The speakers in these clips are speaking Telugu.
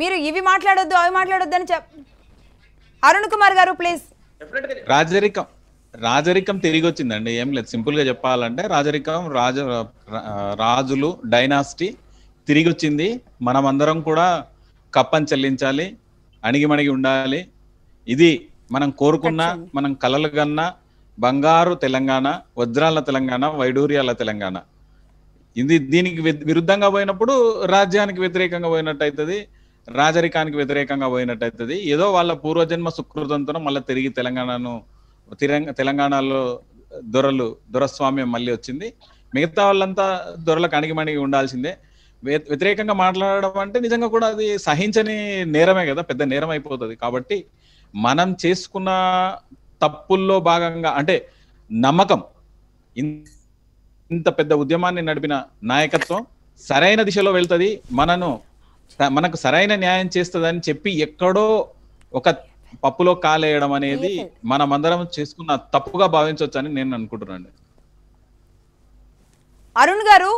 మీరు ఇవి మాట్లాడొద్దు అవి మాట్లాడొద్దు అని చెప్ అరుణ్ కుమార్ గారు ప్లీజ్ రాజరికం రాజరికం తిరిగి వచ్చిందండి ఏం లేదు సింపుల్ గా చెప్పాలంటే రాజరికం రాజ రాజులు డైనాసిటీ తిరిగి వచ్చింది మనమందరం కూడా కప్పని చెల్లించాలి అణిగిమణిగి ఉండాలి ఇది మనం కోరుకున్న మనం కలలు కన్నా బంగారు తెలంగాణ వజ్రాల తెలంగాణ వైడూర్యాల తెలంగాణ ఇది దీనికి విరుద్ధంగా పోయినప్పుడు రాజ్యానికి వ్యతిరేకంగా పోయినట్టు అవుతుంది రాజరికానికి వ్యతిరేకంగా పోయినట్టయితుంది ఏదో వాళ్ళ పూర్వజన్మ సుకృతంతో మళ్ళీ తిరిగి తెలంగాణను తెలంగాణలో దొరలు దొరస్వామ్యం మళ్ళీ వచ్చింది మిగతా వాళ్ళంతా దొరలకు అణిగిమణిగి ఉండాల్సిందే వ్యతిరేకంగా మాట్లాడడం అంటే నిజంగా కూడా అది సహించని నేరమే కదా పెద్ద నేరం అయిపోతుంది కాబట్టి మనం చేసుకున్న తప్పుల్లో భాగంగా అంటే నమ్మకం ఇంత పెద్ద ఉద్యమాన్ని నడిపిన నాయకత్వం సరైన దిశలో వెళ్తుంది మనను మనకు సరైన న్యాయం చేస్తుందని చెప్పి ఎక్కడో ఒక పప్పులో కాలేయడం అనేది మనమందరం చేసుకున్న తప్పుగా భావించవచ్చని నేను అనుకుంటున్నాను అరుణ్ గారు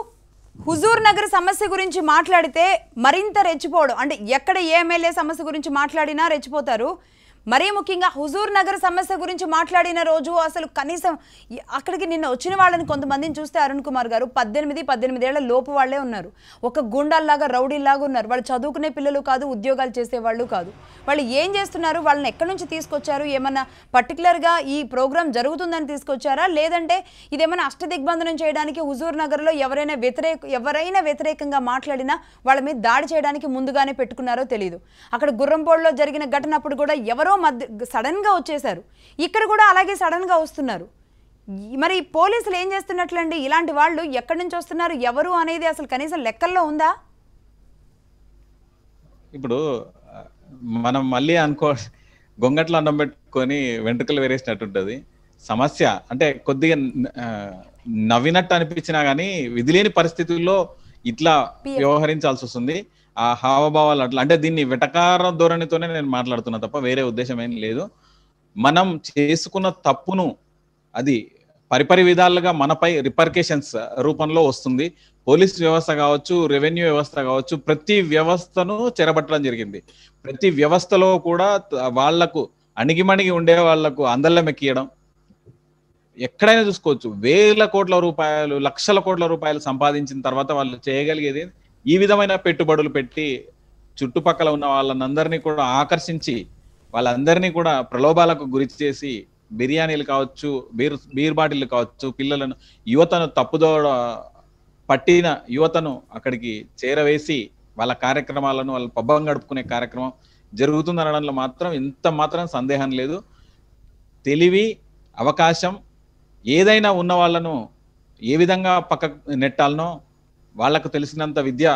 హుజూర్ నగర్ సమస్య గురించి మాట్లాడితే మరింత రెచ్చిపోవడం అంటే ఎక్కడ ఏ ఎమ్మెల్యే సమస్య గురించి మాట్లాడినా రెచ్చిపోతారు మరీ ముఖ్యంగా హుజూర్ నగర్ సమస్య గురించి మాట్లాడిన రోజు అసలు కనీసం అక్కడికి నిన్న వచ్చిన వాళ్ళని కొంతమందిని చూస్తే అరుణ్ కుమార్ గారు పద్దెనిమిది పద్దెనిమిదేళ్ల లోపు వాళ్ళే ఉన్నారు ఒక గుండాల్లాగా రౌడీల్లాగా ఉన్నారు వాళ్ళు చదువుకునే పిల్లలు కాదు ఉద్యోగాలు చేసేవాళ్ళు కాదు వాళ్ళు ఏం చేస్తున్నారు వాళ్ళని ఎక్కడి నుంచి తీసుకొచ్చారు ఏమన్నా పర్టికులర్గా ఈ ప్రోగ్రాం జరుగుతుందని తీసుకొచ్చారా లేదంటే ఇదేమైనా అష్టదిగ్బంధనం చేయడానికి హుజూర్ నగర్లో ఎవరైనా వ్యతిరేక ఎవరైనా వ్యతిరేకంగా మాట్లాడినా వాళ్ళ మీద దాడి చేయడానికి ముందుగానే పెట్టుకున్నారో తెలియదు అక్కడ గుర్రంపోడులో జరిగిన ఘటన అప్పుడు కూడా ఎవరో ఎవరో మధ్య సడన్గా వచ్చేశారు ఇక్కడ కూడా అలాగే సడన్గా వస్తున్నారు మరి పోలీసులు ఏం చేస్తున్నట్లండి ఇలాంటి వాళ్ళు ఎక్కడి నుంచి వస్తున్నారు ఎవరు అనేది అసలు కనీసం లెక్కల్లో ఉందా ఇప్పుడు మనం మళ్ళీ అనుకో గొంగట్లో అన్నం పెట్టుకొని వెంట్రుకలు వేరేసినట్టు ఉంటుంది సమస్య అంటే కొద్దిగా నవ్వినట్టు అనిపించినా గానీ విధిలేని పరిస్థితుల్లో ఇట్లా వ్యవహరించాల్సి వస్తుంది ఆ హావభావాలు అట్లా అంటే దీన్ని వెటకార ధోరణితోనే నేను మాట్లాడుతున్నా తప్ప వేరే ఉద్దేశం ఏం లేదు మనం చేసుకున్న తప్పును అది పరిపరి విధాలుగా మనపై రిపర్కేషన్స్ రూపంలో వస్తుంది పోలీస్ వ్యవస్థ కావచ్చు రెవెన్యూ వ్యవస్థ కావచ్చు ప్రతి వ్యవస్థను చెరబట్టడం జరిగింది ప్రతి వ్యవస్థలో కూడా వాళ్లకు అణిగిమణిగి ఉండే వాళ్లకు అందలం ఎక్కడైనా చూసుకోవచ్చు వేల కోట్ల రూపాయలు లక్షల కోట్ల రూపాయలు సంపాదించిన తర్వాత వాళ్ళు చేయగలిగేది ఈ విధమైన పెట్టుబడులు పెట్టి చుట్టుపక్కల ఉన్న వాళ్ళనందరినీ కూడా ఆకర్షించి వాళ్ళందరినీ కూడా ప్రలోభాలకు గురి చేసి బిర్యానీలు కావచ్చు బీర్ బీర్ బాటిల్ కావచ్చు పిల్లలను యువతను తప్పుదోడ పట్టిన యువతను అక్కడికి చేరవేసి వాళ్ళ కార్యక్రమాలను వాళ్ళ పబ్బం గడుపుకునే కార్యక్రమం జరుగుతుందనడంలో మాత్రం ఇంత మాత్రం సందేహం లేదు తెలివి అవకాశం ఏదైనా ఉన్న వాళ్ళను ఏ విధంగా పక్క నెట్టాలనో వాళ్లకు తెలిసినంత విద్య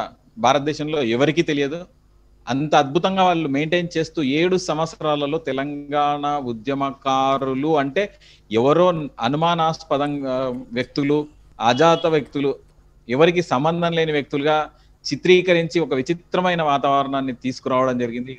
భారతదేశంలో ఎవరికీ తెలియదు అంత అద్భుతంగా వాళ్ళు మెయింటైన్ చేస్తూ ఏడు సంవత్సరాలలో తెలంగాణ ఉద్యమకారులు అంటే ఎవరో అనుమానాస్పదంగా వ్యక్తులు అజాత వ్యక్తులు ఎవరికి సంబంధం లేని వ్యక్తులుగా చిత్రీకరించి ఒక విచిత్రమైన వాతావరణాన్ని తీసుకురావడం జరిగింది